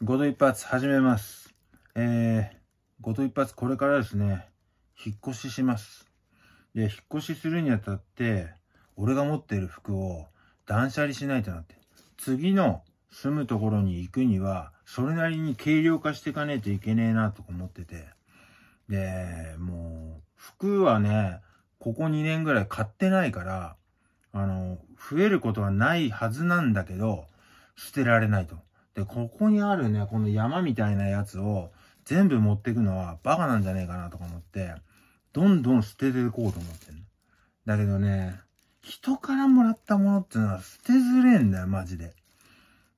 ごと一発始めます。えー、ごと一発これからですね、引っ越しします。で、引っ越しするにあたって、俺が持っている服を断捨離しないとなって。次の住むところに行くには、それなりに軽量化していかねえといけねえなと思ってて。で、もう、服はね、ここ2年ぐらい買ってないから、あの、増えることはないはずなんだけど、捨てられないと。で、ここにあるね、この山みたいなやつを全部持ってくのはバカなんじゃねえかなとか思って、どんどん捨てていこうと思ってんの。だけどね、人からもらったものってのは捨てずれんだよ、マジで。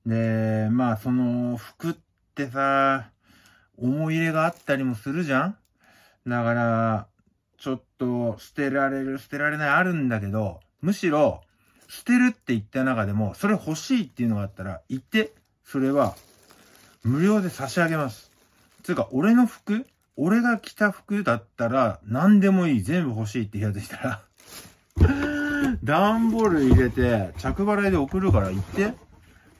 で、まあ、その、服ってさ、思い入れがあったりもするじゃんだから、ちょっと捨てられる、捨てられないあるんだけど、むしろ、捨てるって言った中でも、それ欲しいっていうのがあったら、言って、それは、無料で差し上げます。つうか、俺の服俺が着た服だったら、何でもいい。全部欲しいって部屋できたらダン ボール入れて、着払いで送るから行って。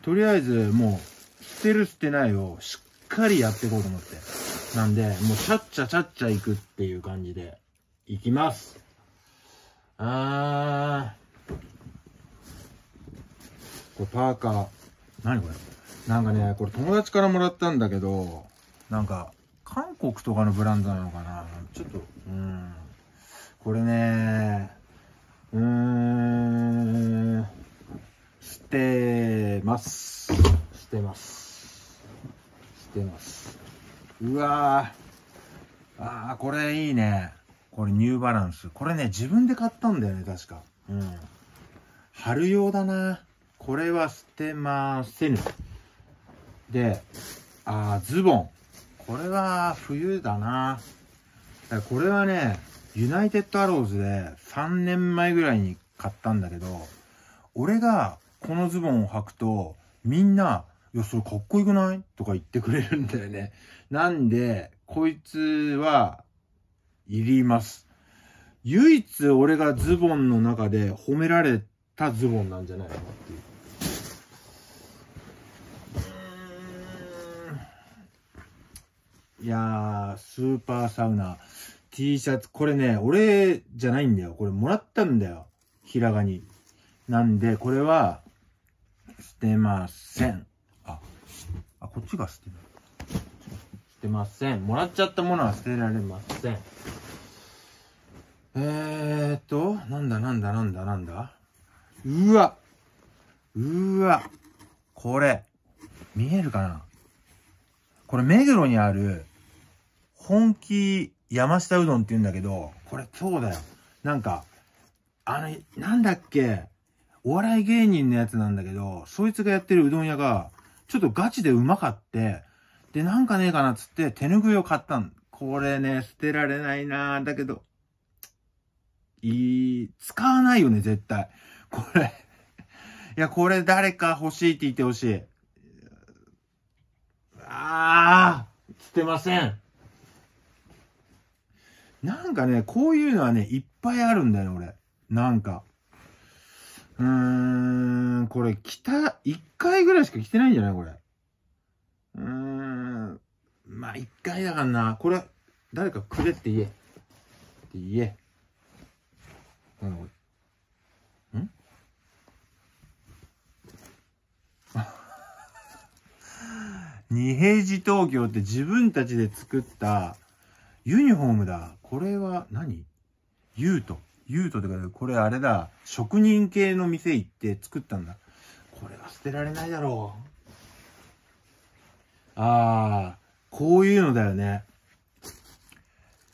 とりあえず、もう、捨てる捨てないをしっかりやっていこうと思って。なんで、もう、ちゃっちゃちゃっちゃ行くっていう感じで、行きます。あー。これパーカー。何これなんかね、これ友達からもらったんだけど、なんか、韓国とかのブランドなのかなちょっと、うん。これね、うーん、してます。してます。してます。うわーああ、これいいね。これニューバランス。これね、自分で買ったんだよね、確か。うん。春用だな。これは捨てませぬ。で、あズボン。これは冬だな。これはね、ユナイテッドアローズで3年前ぐらいに買ったんだけど、俺がこのズボンを履くと、みんな、いや、それかっこよくないとか言ってくれるんだよね。なんで、こいつは、いります。唯一俺がズボンの中で褒められたズボンなんじゃないかなっていう。いやー、スーパーサウナ。T シャツ、これね、俺じゃないんだよ。これもらったんだよ。ひらがに。なんで、これは、捨てません。あ、あ、こっちが捨てない。捨てません。もらっちゃったものは捨てられません。えーっと、なんだなんだなんだなんだうわうわこれ、見えるかなこれ、目黒にある、本気山下うどんって言うんだけど、これそうだよ。なんか、あの、なんだっけ、お笑い芸人のやつなんだけど、そいつがやってるうどん屋が、ちょっとガチでうまかって、で、なんかねえかなっつって手ぬぐいを買ったん。これね、捨てられないなぁ。だけど、いい、使わないよね、絶対。これいや、これ誰か欲しいって言ってほしい。ああ、捨てません。なんかね、こういうのはね、いっぱいあるんだよ、俺。なんか。うーん、これ着た、一回ぐらいしか着てないんじゃないこれ。うーん、まあ一回だからな。これ、誰かくれって言え。って言え。なんだこれ。ん 二平寺東京って自分たちで作ったユニフォームだ。これは何ユート。ユートってか、これあれだ。職人系の店行って作ったんだ。これは捨てられないだろう。ああ、こういうのだよね。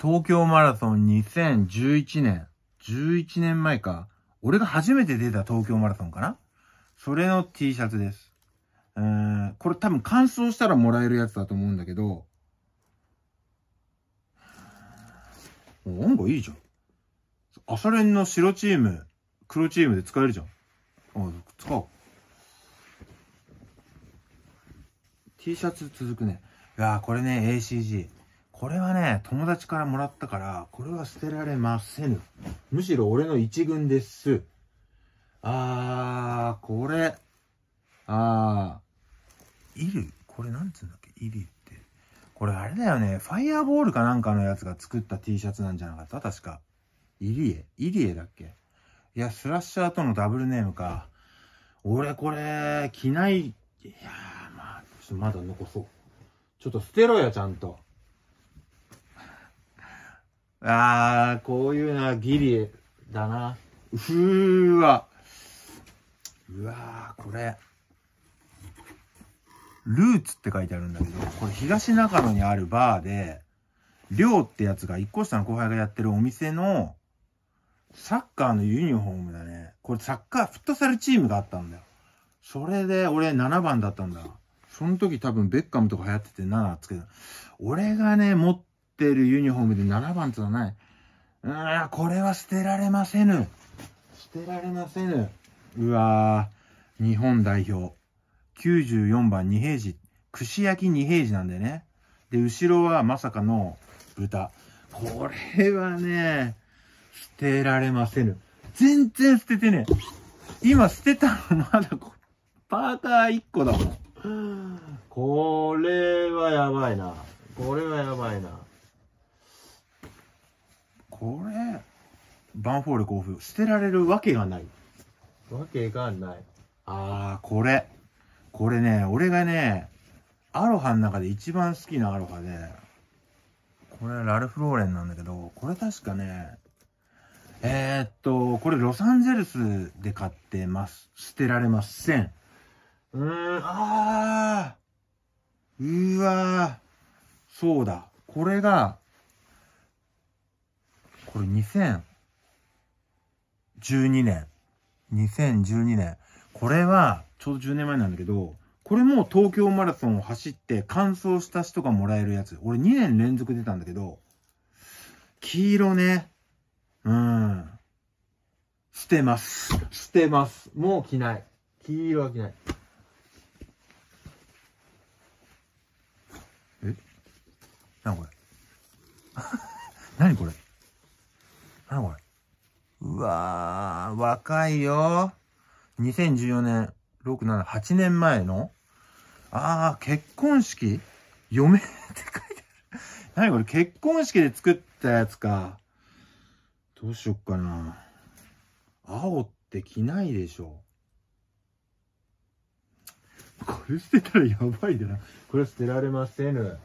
東京マラソン2011年。11年前か。俺が初めて出た東京マラソンかなそれの T シャツです。うー、ん、これ多分乾燥したらもらえるやつだと思うんだけど、なんかいいじゃん。朝練の白チーム、黒チームで使えるじゃん。あ、使おう。T シャツ続くね。いやこれね、ACG。これはね、友達からもらったから、これは捨てられませぬ。むしろ俺の一軍です。あー、これ。あー。いるこれなんつうんだっけいるこれあれだよね。ファイアボールかなんかのやつが作った T シャツなんじゃなかった確か。イリエイリエだっけいや、スラッシャーとのダブルネームか。俺これ、着ない、いやまあ、ちょっとまだ残そう。ちょっと捨てろよ、ちゃんと。あー、こういうのはギリエだな。うーわ。うわー、これ。ルーツって書いてあるんだけど、これ東中野にあるバーで、りょうってやつが一個下の後輩がやってるお店の、サッカーのユニフォームだね。これサッカー、フットサルチームがあったんだよ。それで俺7番だったんだ。その時多分ベッカムとか流行ってて7つけた。俺がね、持ってるユニフォームで7番ってのはない。うーん、これは捨てられませぬ。捨てられませぬ。うわー日本代表。94番二平次。串焼き二平次なんだよね。で、後ろはまさかの豚。これはね、捨てられませぬ。全然捨ててねえ。今捨てたのまだこ、パーター1個だもん。これはやばいな。これはやばいな。これ、バンフォーレ甲府、捨てられるわけがない。わけがない。あー、これ。これね、俺がね、アロハの中で一番好きなアロハで、これラルフローレンなんだけど、これ確かね、えー、っと、これロサンゼルスで買ってます。捨てられません。うーん、あー。うわー。そうだ。これが、これ2012年。2012年。これは、ちょうど10年前なんだけど、これも東京マラソンを走って完走した人がもらえるやつ。俺2年連続出たんだけど、黄色ね。うん。捨てます。捨てます。もう着ない。黄色は着ない。えなにこれなに これなにこれうわー、若いよ。2014年。6、7、8年前の、ああ、結婚式嫁 って書いてある。何これ結婚式で作ったやつか。どうしよっかな。青って着ないでしょ。これ捨てたらやばいでな。これ捨てられませぬ。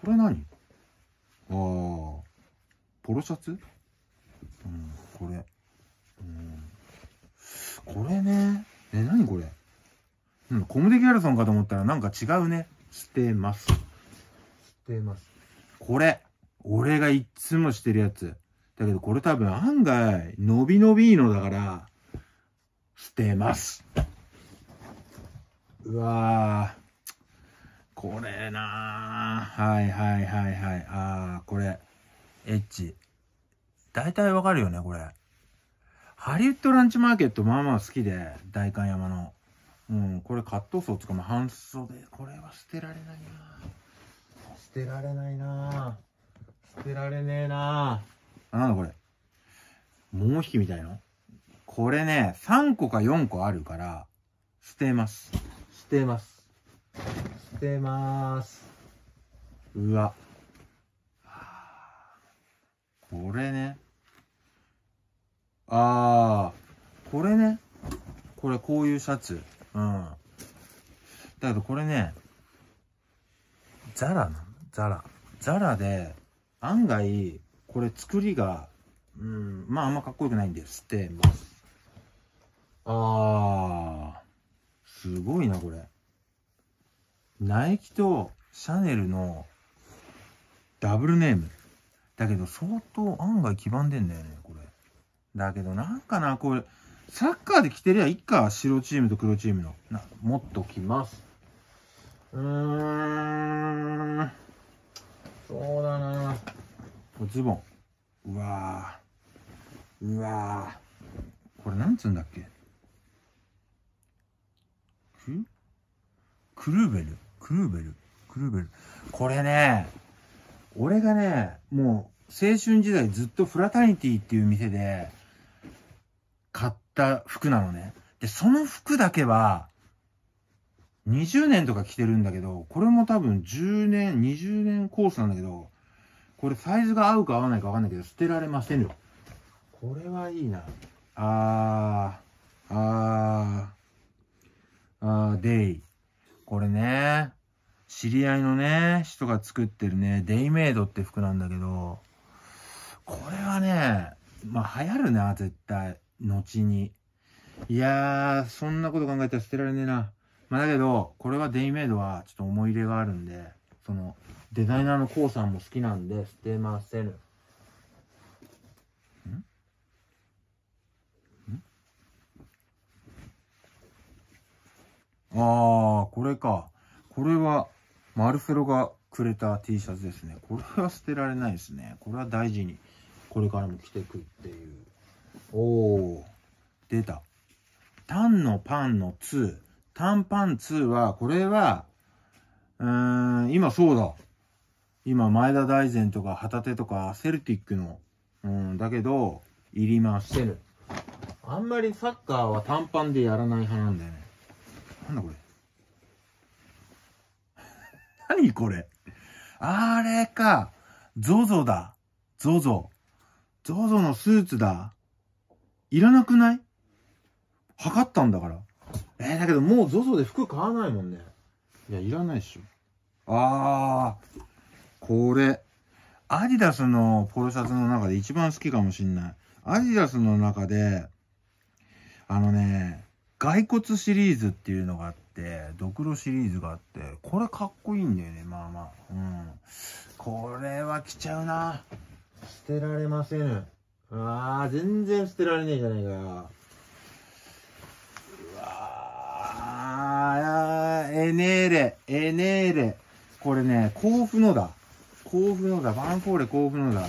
これ何ああ、ポロシャツうん、これ。うん、これね。え、なにこれうん、コムデギャルソンかと思ったらなんか違うね。してます。してます。これ。俺がいつもしてるやつ。だけどこれ多分案外、伸び伸びいいのだから、してます。うわぁ。これなぁ。はいはいはいはい。あー、これ。エッチ。大体わかるよね、これ。ハリウッドランチマーケット、まあまあ好きで、代官山の。うん、これカットソーつかも半袖。これは捨てられないな捨てられないな捨てられねえなあ、なんだこれ。もう引きみたいなこれね、3個か4個あるから、捨てます。捨てます。捨てまーす。うわ。これね。ああ、これね。これ、こういうシャツ。うん。だけどこれね、ザラなのザラ。ザラで、案外、これ作りが、うん、まああんまかっこよくないんですってまあー、すごいな、これ。ナイキとシャネルのダブルネーム。だけど相当案外黄ばんでんだよね、これ。だけどなんかな、これ、サッカーで着てりゃいいか。白チームと黒チームの。なもっと着ます。うーん。そうだな。ズボン。うわーうわーこれなんつうんだっけクルーベル。クルーベル。クルーベル。これね、俺がね、もう青春時代ずっとフラタニティっていう店で、買った服なのね。で、その服だけは、20年とか着てるんだけど、これも多分10年、20年コースなんだけど、これサイズが合うか合わないかわかんないけど、捨てられませんよ。これはいいな。あー、あー、あー、デイ。これね、知り合いのね、人が作ってるね、デイメイドって服なんだけど、これはね、まあ流行るな、絶対。後に。いやー、そんなこと考えたら捨てられねえな。まあだけど、これはデイメイドはちょっと思い入れがあるんで、その、デザイナーのコウさんも好きなんで、捨てませぬ。あー、これか。これは、マルセロがくれた T シャツですね。これは捨てられないですね。これは大事に、これからも着てくっていう。おー、出た。タンのパンの2。タンパン2は、これは、うーん、今そうだ。今、前田大然とか旗手とかセルティックの、うん、だけど、いりません。あんまりサッカーは短パンでやらない派なんだよね。なんだこれ。何これ。あれか。ゾゾだ。ゾゾ。ゾゾのスーツだ。いらなくない測ったんだから。えー、だけどもう ZOZO で服買わないもんね。いや、いらないっしょ。あー、これ、アディダスのポロシャツの中で一番好きかもしんない。アディダスの中で、あのね、骸骨シリーズっていうのがあって、ドクロシリーズがあって、これかっこいいんだよね、まあまあ。うん。これは着ちゃうな。捨てられません。ああ、全然捨てられねえじゃねえかよ。うわあ、エネーレ、エネーレ。これね、甲府のだ。甲府のだ。バンフォーレ甲府のだ。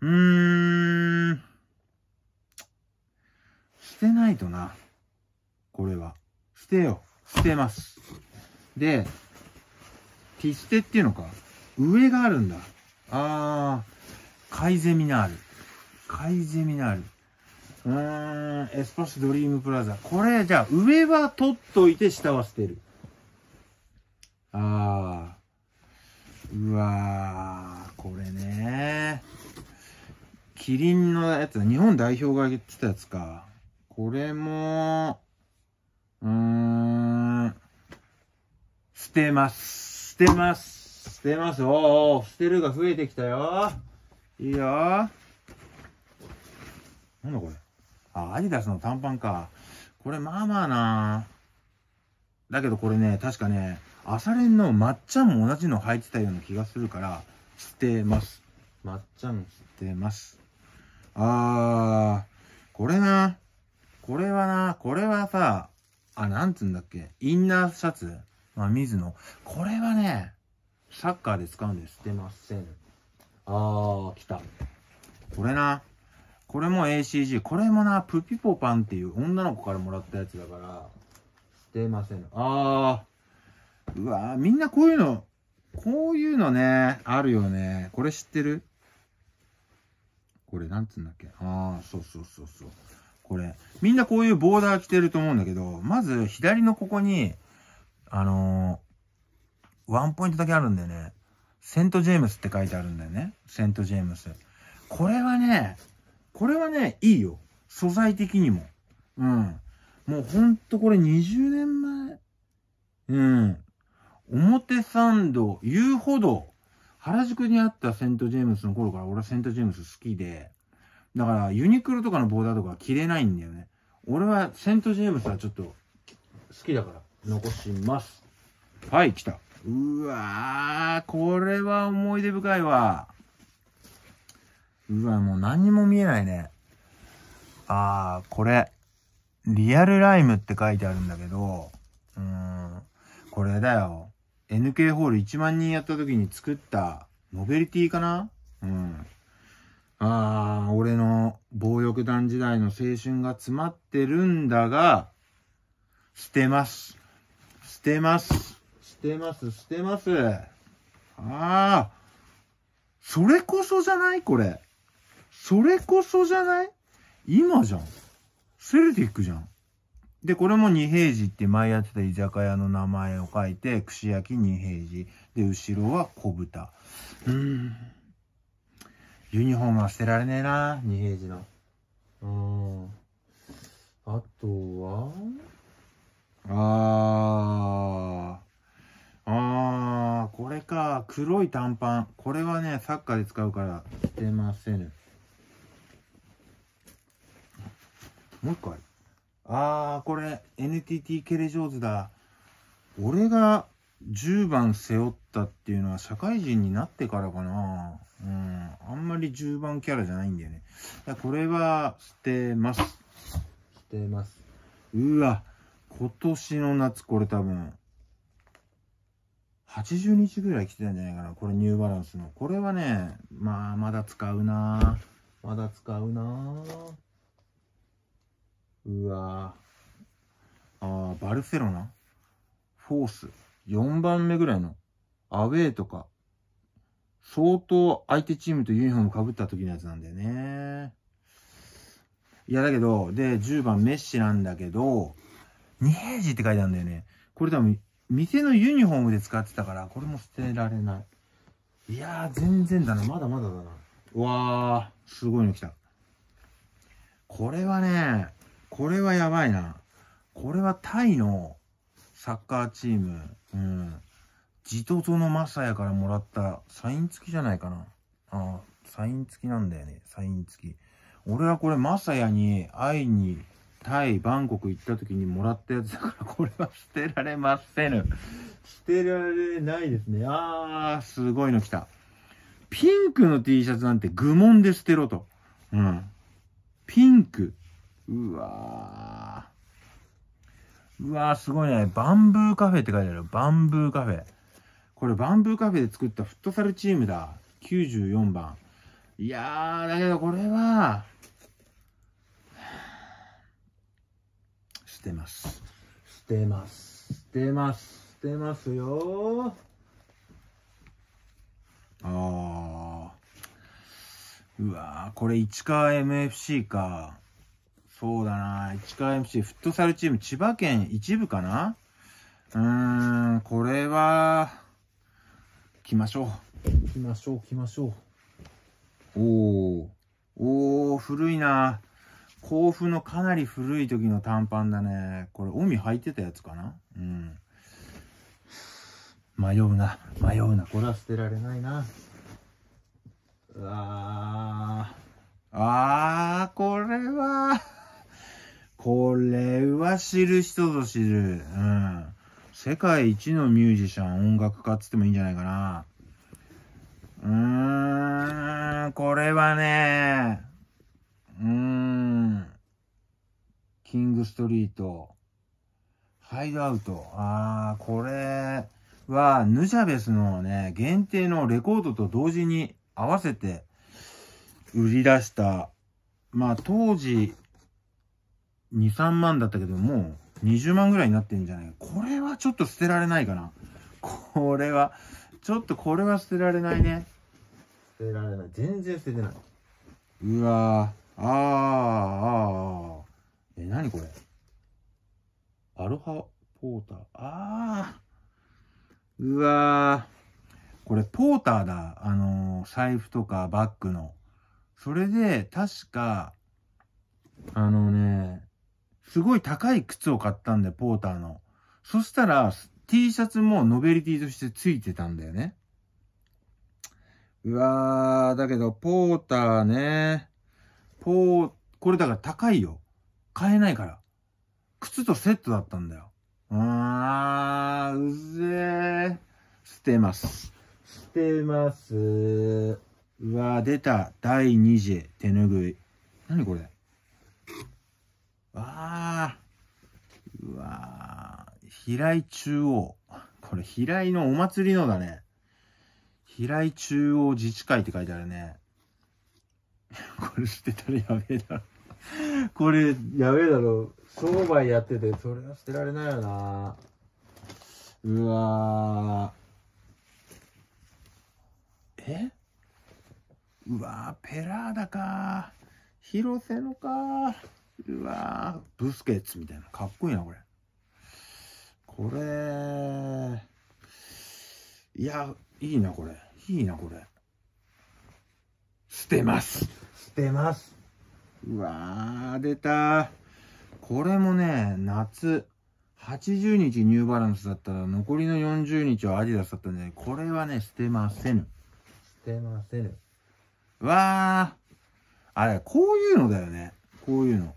うーん。捨てないとな。これは。捨てよ。捨てます。で、ピステっていうのか上があるんだ。あー、カイゼミナール。海ゼミナール。うーん、エスパシドリームプラザ。これ、じゃあ、上は取っといて、下は捨てる。あー。うわー、これねキリンのやつだ。日本代表が言ってたやつか。これも、うーん、捨てます。捨てます。捨てます。おーお捨てるが増えてきたよ。いいよ。なんだこれ。あ、アディダスの短パンか。これまあまあなだけどこれね、確かね、朝練のまっちゃんも同じの履いてたような気がするから、捨てます。まっちゃん捨てます。あー、これな、これはな、これはさ、あ、なんつうんだっけ、インナーシャツまあ、水野。これはね、サッカーで使うんで捨てません。あー、来た。これな、これも ACG。これもな、プピポパンっていう女の子からもらったやつだから、してません。あー。うわー、みんなこういうの、こういうのね、あるよね。これ知ってるこれ、なんつうんだっけああ、そうそうそうそう。これ。みんなこういうボーダー着てると思うんだけど、まず左のここに、あのー、ワンポイントだけあるんだよね。セントジェームスって書いてあるんだよね。セントジェームス。これはね、これはね、いいよ。素材的にも。うん。もうほんとこれ20年前。うん。表参道、遊歩道。原宿にあったセントジェームスの頃から俺はセントジェームス好きで。だからユニクロとかのボーダーとかは着れないんだよね。俺はセントジェームスはちょっと好きだから残します。はい、来た。うわー、これは思い出深いわ。うわ、もう何にも見えないね。あー、これ。リアルライムって書いてあるんだけど、うーん、これだよ。NK ホール1万人やった時に作ったノベルティかなうん。ああ、俺の暴力団時代の青春が詰まってるんだが、捨てます。捨てます。捨てます、捨てます。ああ、それこそじゃないこれ。それこそじゃない今じゃん。セルティックじゃん。で、これも二平寺って前やってた居酒屋の名前を書いて、串焼き二平寺。で、後ろは小豚。うーん。ユニフォームは捨てられねえな、二平寺の。うーん。あとはあー。あー、これか。黒い短パン。これはね、サッカーで使うから捨てません。もう一個ある。あー、これ NTT ケレ上手だ。俺が10番背負ったっていうのは社会人になってからかな。うん。あんまり10番キャラじゃないんだよね。これは捨てます。捨てます。うわ、今年の夏これ多分、80日ぐらい来てたんじゃないかな。これニューバランスの。これはね、まあ、まだ使うなまだ使うなぁ。うわあバルセロナフォース。4番目ぐらいの。アウェーとか。相当相手チームとユニフォームかぶった時のやつなんだよね。いやだけど、で、10番メッシなんだけど、ニヘージって書いてあるんだよね。これ多分、店のユニフォームで使ってたから、これも捨てられない。いやー、全然だな。まだまだだな。うわー、すごいの来た。これはね、これはやばいな。これはタイのサッカーチーム、うん。ジトゾのマサヤからもらったサイン付きじゃないかな。あサイン付きなんだよね。サイン付き。俺はこれマサヤに会いにタイ、バンコク行った時にもらったやつだから、これは捨てられませぬ。捨てられないですね。あー、すごいの来た。ピンクの T シャツなんて愚問で捨てろと。うん。ピンク。うわーうわーすごいね。バンブーカフェって書いてある。バンブーカフェ。これバンブーカフェで作ったフットサルチームだ。94番。いやー、だけどこれは、捨てます。捨てます。捨てます。捨てますよあー。うわー、これ市川 MFC か。そうだな。市川 MC、フットサルチーム、千葉県一部かなうーん、これは、来ましょう。来ましょう、来ましょう。おー。おー、古いな。甲府のかなり古い時の短パンだね。これ、帯履いてたやつかなうん。迷うな、迷うな。これは捨てられないな。うわー。あー、これはこれは知る人ぞ知る。うん。世界一のミュージシャン、音楽家っつってもいいんじゃないかな。うーん、これはね、うーん、キングストリート、ハイドアウト。あー、これは、ヌジャベスのね、限定のレコードと同時に合わせて売り出した、まあ当時、2、3万だったけど、もう20万ぐらいになってんじゃないこれはちょっと捨てられないかな。これは、ちょっとこれは捨てられないね。捨てられない。全然捨ててない。うわー。あー、あー、え、なにこれアロハポーター。ああうわー。これポーターだ。あのー、財布とかバッグの。それで、確か、あのね、すごい高い靴を買ったんだよ、ポーターの。そしたら、T シャツもノベリティとしてついてたんだよね。うわー、だけど、ポーターね。ポー、これだから高いよ。買えないから。靴とセットだったんだよ。わー、うぜー。捨てます。捨てます。うわー、出た。第2次手ぬぐい。何これわあ。うわあ。平井中央。これ平井のお祭りのだね。平井中央自治会って書いてあるね。これ知ってたらやべえだろ。これやべえだろ。商売やってて、それは捨てられないよな。うわえうわペラーダか広瀬のかうわー、ブスケッツみたいな。かっこいいな、これ。これ、いや、いいな、これ。いいな、これ。捨てます。捨てます。うわー、出たこれもね、夏。80日ニューバランスだったら、残りの40日はアディダスだったんで、ね、これはね、捨てませぬ。捨てませぬ。わー。あれ、こういうのだよね。こういうの。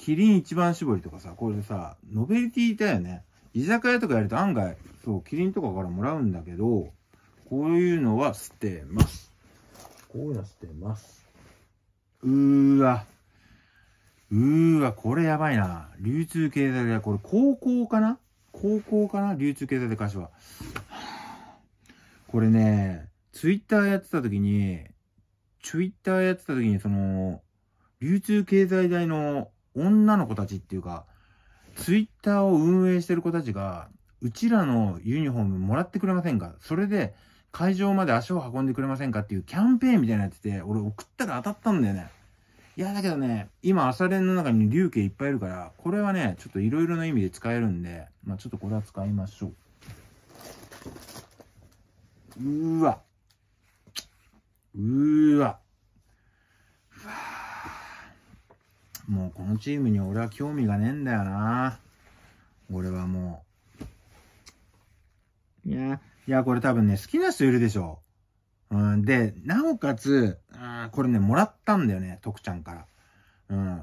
キリン一番搾りとかさ、これさ、ノベルティだよね。居酒屋とかやると案外、そう、キリンとかからもらうんだけど、こういうのは捨てます。こういうのは捨てます。うーわ。うーわ、これやばいな。流通経済で、これ高校かな高校かな流通経済で歌詞は。これね、ツイッターやってた時に、ツイッターやってた時に、その、流通経済大の女の子たちっていうか、ツイッターを運営してる子たちが、うちらのユニフォームもらってくれませんかそれで会場まで足を運んでくれませんかっていうキャンペーンみたいなやつで、俺送ったら当たったんだよね。いや、だけどね、今朝練の中に流刑いっぱいいるから、これはね、ちょっといろいろな意味で使えるんで、まあちょっとこれは使いましょう。うーわ。うーわ。うわもうこのチームに俺は興味がねえんだよな。俺はもう。いや、いや、これ多分ね、好きな人いるでしょ。うん、で、なおかつ、うん、これね、もらったんだよね、徳ちゃんから。うん、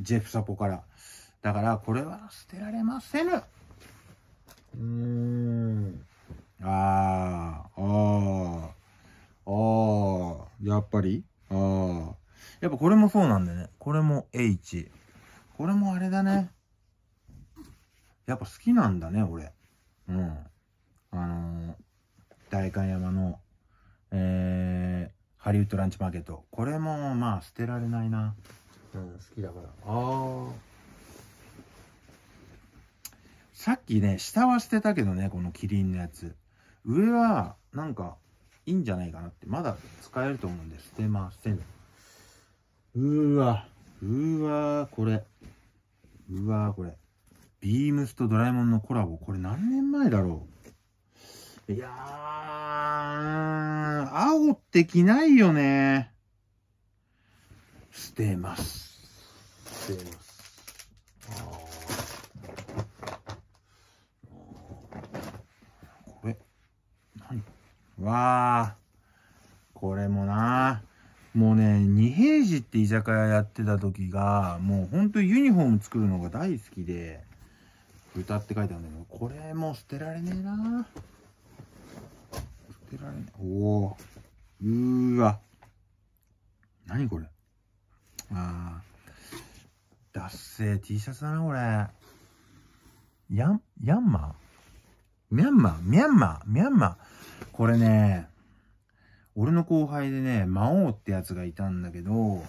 ジェフサポから。だから、これは捨てられませぬ。うーん。ああ、ああ、ああ、やっぱりああ。やっぱこれもそうなんだよね。これも H。これもあれだね。やっぱ好きなんだね、俺。うん。あのー、代官山の、えー、ハリウッドランチマーケット。これも、まあ、捨てられないな。うん、好きだから。ああ。さっきね、下は捨てたけどね、このキリンのやつ。上は、なんか、いいんじゃないかなって。まだ使えると思うんで、捨てません。うわ、うわこれ。うわこれ。ビームスとドラえもんのコラボ。これ何年前だろう。いやー、青って着ないよね。捨てます。捨てます。これ、何わー、これもなあ。もうね、二平寺って居酒屋やってた時が、もうほんとユニフォーム作るのが大好きで、歌って書いてあるんだけど、これもう捨てられねえな捨てられねえ。おー。うーわ。なにこれ。あー。だっせー T シャツだな、これ。ヤン、ヤンマーミャンマーミャンマーミャンマーこれね、俺の後輩でね、魔王ってやつがいたんだけど、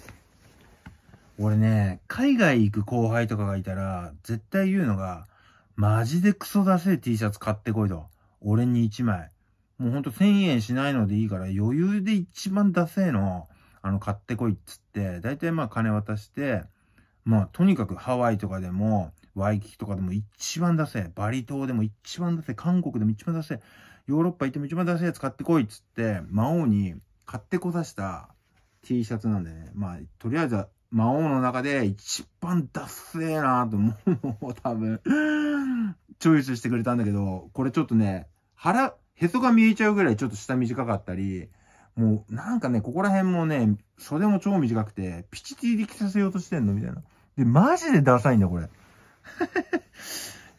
俺ね、海外行く後輩とかがいたら、絶対言うのが、マジでクソ出せ T シャツ買ってこいと。俺に1枚。もうほんと1000円しないのでいいから、余裕で一番ダセえの、あの、買ってこいっつって、だいたいまあ金渡して、まあとにかくハワイとかでも、ワイキキとかでも一番出せ。バリ島でも一番出せ。韓国でも一番出せ。ヨーロッパ行っても一番出サいやつ買ってこいっつって、魔王に買ってこさした T シャツなんでね。まあ、とりあえずは魔王の中で一番ダッセーなと思う、多分、チョイスしてくれたんだけど、これちょっとね、腹、へそが見えちゃうぐらいちょっと下短かったり、もうなんかね、ここら辺もね、袖も超短くて、ピチティで着させようとしてんのみたいな。で、マジでダサいんだ、これ。い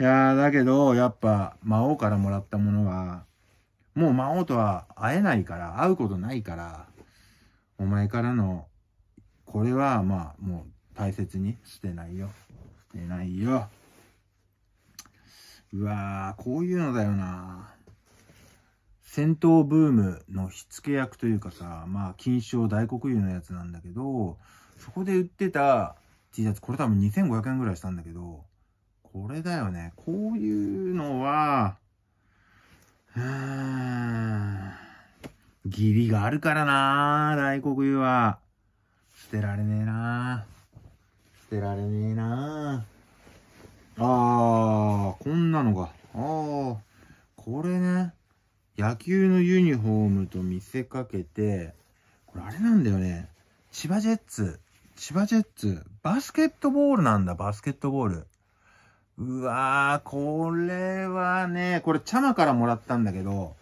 やー、だけど、やっぱ、魔王からもらったものが、もう魔王とは会えないから、会うことないから、お前からの、これはまあ、もう大切にしてないよ。してないよ。うわぁ、こういうのだよな戦闘ブームの火付け役というかさ、まあ、金賞大黒湯のやつなんだけど、そこで売ってた T シャツ、これ多分2500円ぐらいしたんだけど、これだよね。こういうのは、うーギ義理があるからな大黒湯は。捨てられねえな捨てられねえなあー、こんなのが。あー、これね。野球のユニフォームと見せかけて、これあれなんだよね。千葉ジェッツ。千葉ジェッツ。バスケットボールなんだ、バスケットボール。うわぁ、これはね、これ、チャマからもらったんだけど、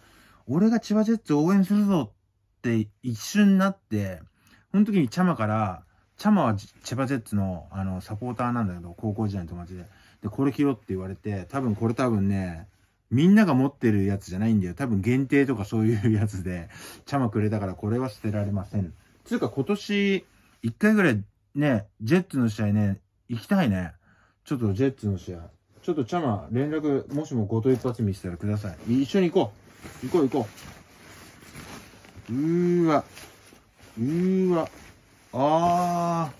俺が千葉ジェッツ応援するぞって一瞬になって、その時にチャマから、チャマは千葉ジェッツのあのサポーターなんだけど、高校時代の友達で。で、これ着ろって言われて、多分これ多分ね、みんなが持ってるやつじゃないんだよ。多分限定とかそういうやつで、チャマくれたからこれは捨てられません。つうか今年、一回ぐらいね、ジェッツの試合ね、行きたいね。ちょっとジェッツの試合、ちょっとチャマ、連絡、もしもごと一発見せたらください。一緒に行こう。行こう行こう。うーわ。うーわ。あ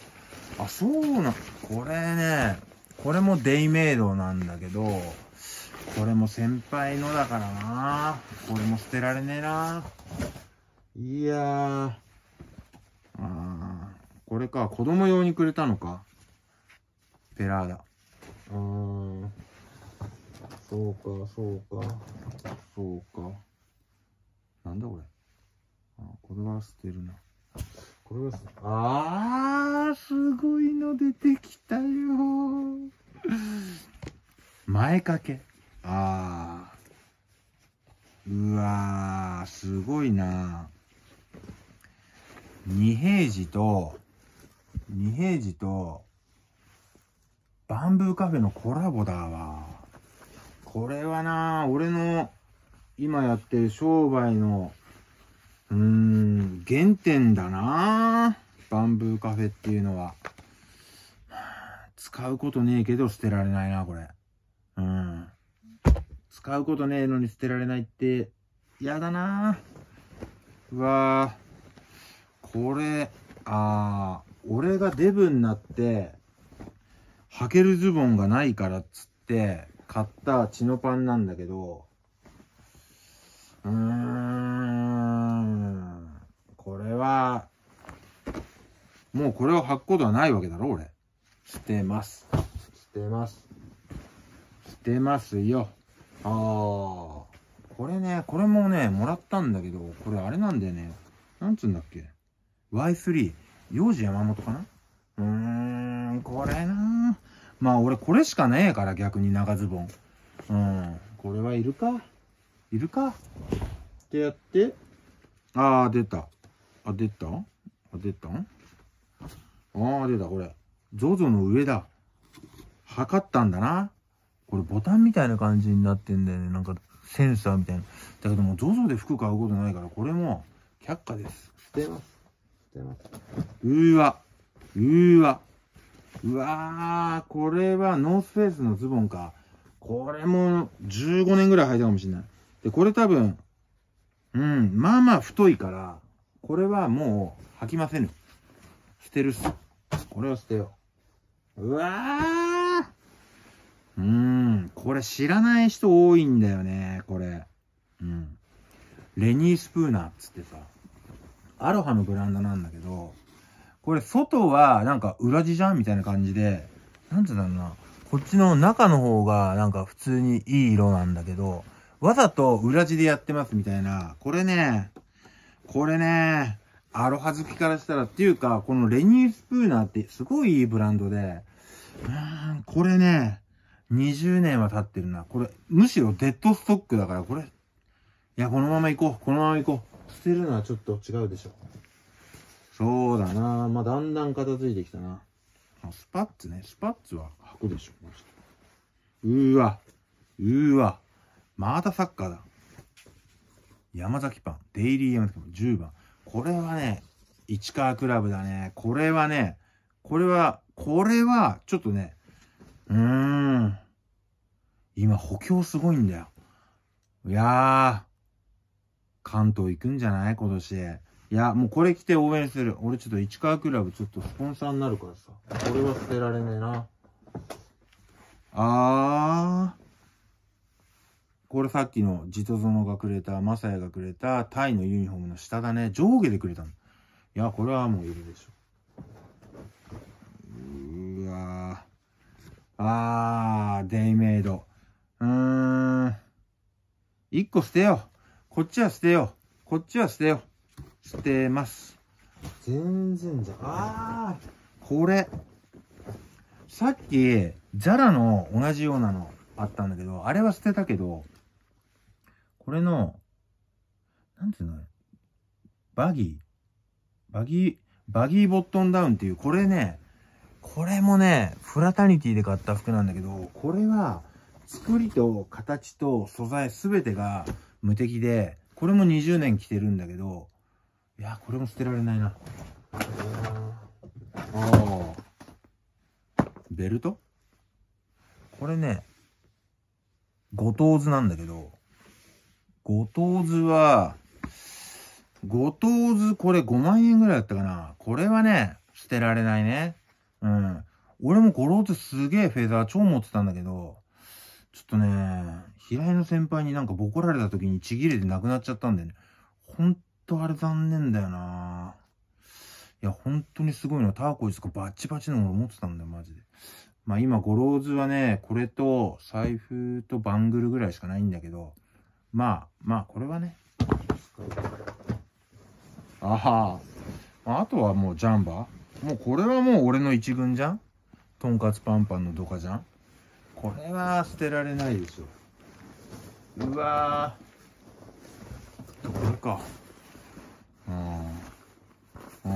ー。あ、そうな。これね、これもデイメイドなんだけど、これも先輩のだからな。これも捨てられねえな。いやー。あー。これか、子供用にくれたのか。ペラーだあーそうかそうかそうかなんだこれあこれは捨てるなこれはあーすごいの出てきたよ前掛けあーうわーすごいな二平次と二平次とバンブーカフェのコラボだわ。これはな、俺の今やってる商売の、うーん、原点だな。バンブーカフェっていうのは。使うことねえけど捨てられないな、これ。うん。使うことねえのに捨てられないって、やだなうわぁ。これ、あー、俺がデブになって、履けるズボンがないからっつって買ったチノパンなんだけど、うーん、これは、もうこれを履くことはないわけだろ、俺。してます。してます。してますよ。ああ、これね、これもね、もらったんだけど、これあれなんだよね。なんつうんだっけ ?Y3、幼児山本かなうーん、これなまあ俺これしかねえから逆に長ズボン。うん、これはいるかいるかってやって、ああ、出た。あ、出たあ、出たああ、出た、これ。ZOZO の上だ。測ったんだな。これボタンみたいな感じになってんだよね。なんかセンサーみたいな。だけども ZOZO で服買うことないから、これも却下です。捨てます。捨てます。うーわ。うーわ。うわー、これはノースフェイスのズボンか。これも15年ぐらい履いたかもしれない。で、これ多分、うん、まあまあ太いから、これはもう履きませぬ。捨てるっす。これを捨てよう。うわーうーん、これ知らない人多いんだよね、これ。うん。レニースプーナーっつってさ、アロハのブランドなんだけど、これ外はなんか裏地じゃんみたいな感じで、なんてうんだろうな。こっちの中の方がなんか普通にいい色なんだけど、わざと裏地でやってますみたいな。これね、これね、アロハ好きからしたらっていうか、このレニースプーナーってすごいいいブランドで、うーん、これね、20年は経ってるな。これ、むしろデッドストックだから、これ、いや、このまま行こう。このまま行こう。捨てるのはちょっと違うでしょ。そうだなまあ、だんだん片付いてきたな。スパッツね。スパッツは箱でしょ、うーわ。うーわ。またサッカーだ。山崎パン。デイリー山崎パン。10番。これはね、市川クラブだね。これはね、これは、これは、ちょっとね、うーん。今補強すごいんだよ。いやー、関東行くんじゃない今年。いや、もうこれ着て応援する。俺ちょっと市川クラブちょっとスポンサーになるからさ。これは捨てられねえな。あー。これさっきのジトゾノがくれた、マサヤがくれた、タイのユニフォームの下だね。上下でくれたの。いや、これはもういるでしょ。うーわー。あー、デイメイド。うーん。一個捨てよう。こっちは捨てよう。こっちは捨てよう。してます。全然じゃああこれ。さっき、ザラの同じようなのあったんだけど、あれは捨てたけど、これの、なんていうのバギーバギー、バギーボットンダウンっていう、これね、これもね、フラタニティで買った服なんだけど、これは、作りと形と素材すべてが無敵で、これも20年着てるんだけど、いやこれも捨てられないなあベルトこれね五島図なんだけど五島図は五島図これ5万円ぐらいだったかなこれはね捨てられないねうん俺もごロ図すげえフェザー超持ってたんだけどちょっとね、平井の先輩になんかボコられた時にちぎれてなくなっちゃったんだよね。ほんとあれ残念だよないや、本当にすごいのターコイズとかバチバチのもの持ってたんだよ、マジで。まあ今、ゴローズはね、これと財布とバングルぐらいしかないんだけど、まあ、まあこれはね。あはぁ。あとはもうジャンバーもうこれはもう俺の一軍じゃんとんかつパンパンのドカじゃんこれは捨てられないでしょ。うわぁ。これか。うん。あ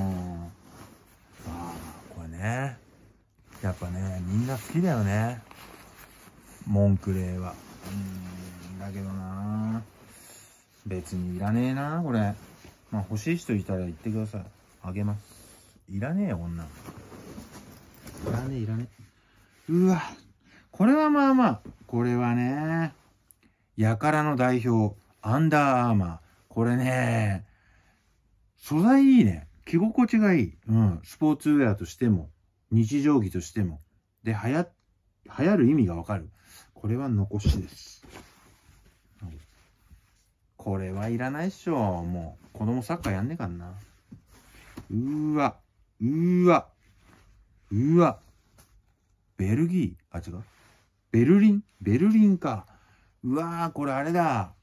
あ、これね。やっぱね、みんな好きだよね。モンクレーは。うーん、だけどな別にいらねえなこれ。まあ欲しい人いたら言ってください。あげます。いらねえよ、女。いらねえ、いらねえ。うわ。これはまあまあ、これはね、やからの代表、アンダーアーマー。これね、素材いいね。着心地がいい。うん。スポーツウェアとしても、日常着としても。で、流行、流行る意味がわかる。これは残しです。これはいらないっしょ。もう、子供サッカーやんねえかんな。うーわ、うーわ、うーわ。ベルギーあ、違う。ベルリンベルリンか。うわー、これあれだ。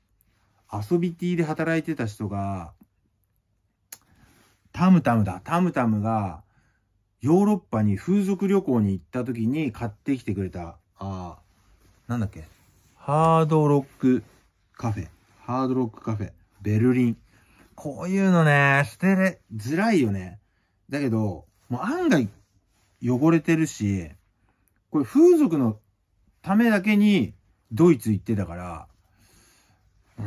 遊びティーで働いてた人が、タムタムだ。タムタムが、ヨーロッパに風俗旅行に行った時に買ってきてくれた、ああ、なんだっけ。ハードロックカフェ。ハードロックカフェ。ベルリン。こういうのね、捨てれづらいよね。だけど、もう案外汚れてるし、これ風俗のためだけにドイツ行ってたから、うー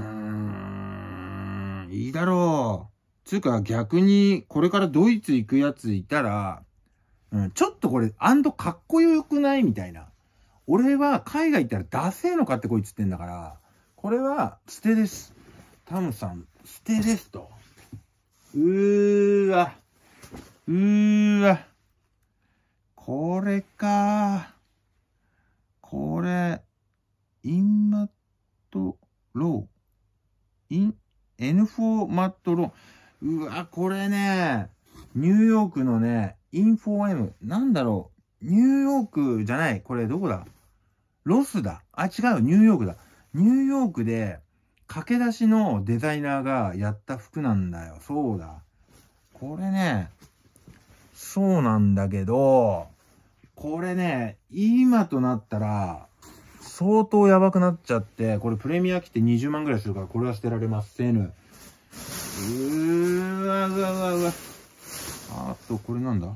ん、いいだろう。つうか逆に、これからドイツ行くやついたら、うん、ちょっとこれ、アンドかっこよくないみたいな。俺は海外行ったらダセえのかってこいつってんだから、これは捨てです。タムさん、捨てですと。うーわ。うーわ。これかこれ、インマットロー。イン、N4 マットロー。うわ、これね、ニューヨークのね、インフォーエム。なんだろう。ニューヨークじゃない。これどこだロスだ。あ、違う。ニューヨークだ。ニューヨークで、駆け出しのデザイナーがやった服なんだよ。そうだ。これね、そうなんだけど、これね、今となったら、相当やばくなっちゃって、これプレミアって20万ぐらいするから、これは捨てられません。うわうわうわうわ。あと、これなんだ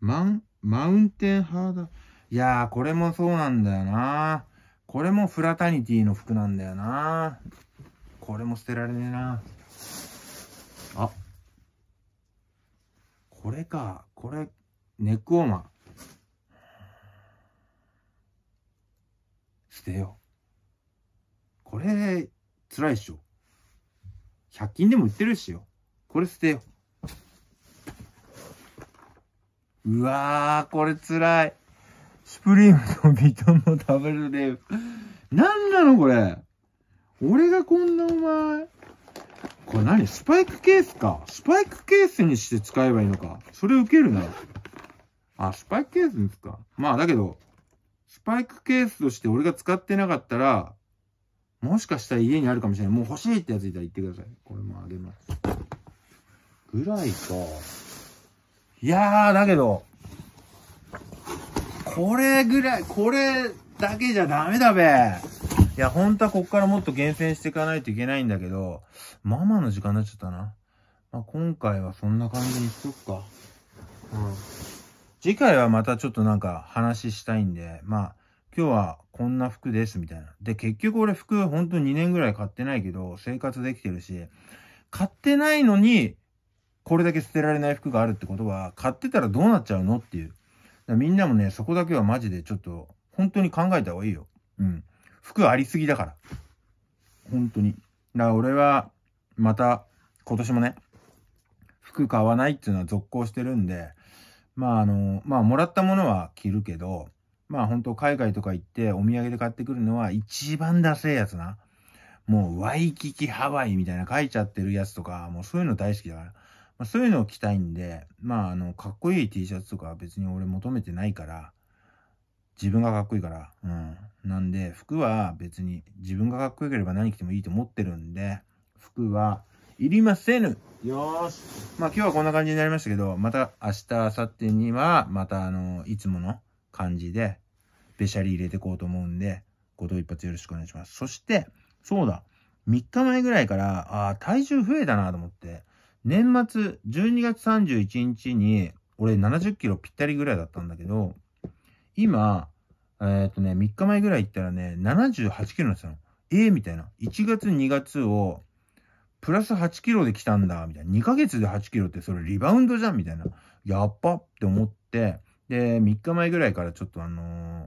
マン、マウンテンハード。いやー、これもそうなんだよな。これもフラタニティの服なんだよな。これも捨てられねえな。あ。これか。これ、ネックオーマー。捨てよう。これ、辛いっしょ。100均でも売ってるっしよ。これ捨てよう。うわー、これ辛い。スプリームとビトンのダブルレーブ。なんなのこれ。俺がこんなお前。これ何スパイクケースか。スパイクケースにして使えばいいのか。それ受けるな。あ、スパイクケースですか。まあだけど、スパイクケースとして俺が使ってなかったら、もしかしたら家にあるかもしれない。もう欲しいってやついたら言ってください。これもあげます。ぐらいか。いやー、だけど、これぐらい、これだけじゃダメだべ。いや、ほんとはこっからもっと厳選していかないといけないんだけど、ママの時間になっちゃったな。まあ、今回はそんな感じにしとくか。うん。次回はまたちょっとなんか話したいんで、まあ、今日はこんな服ですみたいな。で、結局俺服本当に2年ぐらい買ってないけど、生活できてるし、買ってないのに、これだけ捨てられない服があるってことは、買ってたらどうなっちゃうのっていう。みんなもね、そこだけはマジでちょっと、本当に考えた方がいいよ。うん。服ありすぎだから。本当に。だから俺は、また、今年もね、服買わないっていうのは続行してるんで、まああの、まあもらったものは着るけど、まあ本当海外とか行ってお土産で買ってくるのは一番ダセえやつな。もうワイキキハワイみたいな書いちゃってるやつとか、もうそういうの大好きだから。まあ、そういうのを着たいんで、まああの、かっこいい T シャツとか別に俺求めてないから、自分がかっこいいから。うん。なんで、服は別に自分がかっこよければ何着てもいいと思ってるんで、服はいりませぬよーしまあ今日はこんな感じになりましたけど、また明日、明後日には、またあの、いつもの、感じで、べしゃり入れていこうと思うんで、ご投一発よろしくお願いします。そして、そうだ、3日前ぐらいから、ああ、体重増えたなと思って、年末12月31日に、俺70キロぴったりぐらいだったんだけど、今、えっ、ー、とね、3日前ぐらい行ったらね、78キロになってたの。ええー、みたいな。1月2月を、プラス8キロで来たんだ、みたいな。2ヶ月で8キロってそれリバウンドじゃん、みたいな。やっぱって思って、で、3日前ぐらいからちょっとあのー、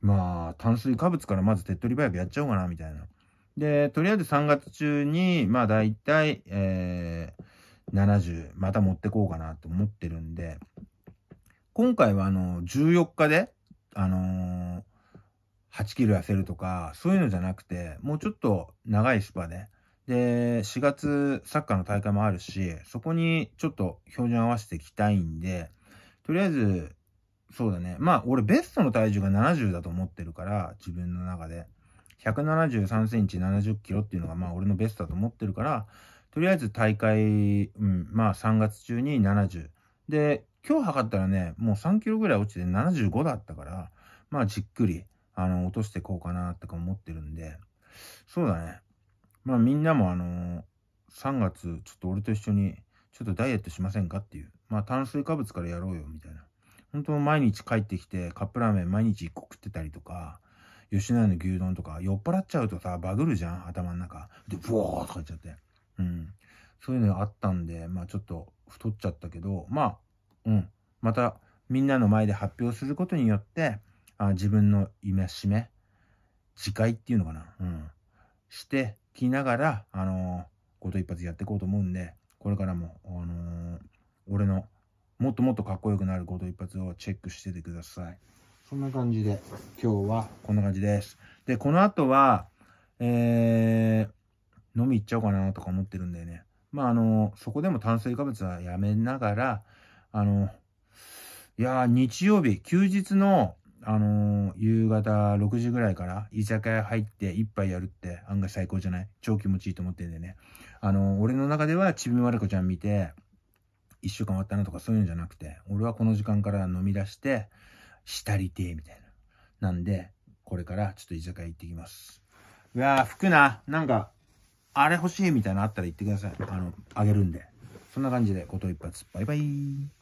まあ、炭水化物からまず手っ取り早くやっちゃおうかな、みたいな。で、とりあえず3月中に、まあ大体、えー、70、また持ってこうかなと思ってるんで、今回はあの、14日で、あのー、8キロ痩せるとか、そういうのじゃなくて、もうちょっと長いスパで、で、4月サッカーの大会もあるし、そこにちょっと標準合わせていきたいんで、とりあえず、そうだね。まあ、俺ベストの体重が70だと思ってるから、自分の中で。173センチ70キロっていうのが、まあ、俺のベストだと思ってるから、とりあえず大会、うん、まあ、3月中に70。で、今日測ったらね、もう3キロぐらい落ちて75だったから、まあ、じっくり、あの、落としていこうかな、とか思ってるんで、そうだね。まあ、みんなも、あのー、3月、ちょっと俺と一緒に、ちょっとダイエットしませんかっていうまあ炭水化物からやろうよ、みたいな。本当毎日帰ってきてカップラーメン毎日1個食ってたりとか、吉野家の牛丼とか酔っ払っちゃうとさ、バグるじゃん頭の中。で、ブワーとか言っちゃって。うん。そういうのがあったんで、まあちょっと太っちゃったけど、まあ、うん。またみんなの前で発表することによって、あ自分のしめ、次回っていうのかな。うん。してきながら、あのー、こと一発やっていこうと思うんで、これからも、あのー、俺のもっともっとかっこよくなること一発をチェックしててください。そんな感じで、今日はこんな感じです。で、この後は、えー、飲み行っちゃおうかなとか思ってるんだよね。まあ、あの、そこでも炭水化物はやめながら、あの、いや日曜日、休日の、あのー、夕方6時ぐらいから居酒屋入って一杯やるって案外最高じゃない超気持ちいいと思ってんでね。あのー、俺の中ではちびまる子ちゃん見て、一週間終わったなとかそういうんじゃなくて、俺はこの時間から飲み出して、したりてみたいな。なんで、これからちょっと居酒屋行ってきます。うわぁ、服な、なんか、あれ欲しいみたいなのあったら言ってください。あの、あげるんで。そんな感じで、こと一発。バイバイ。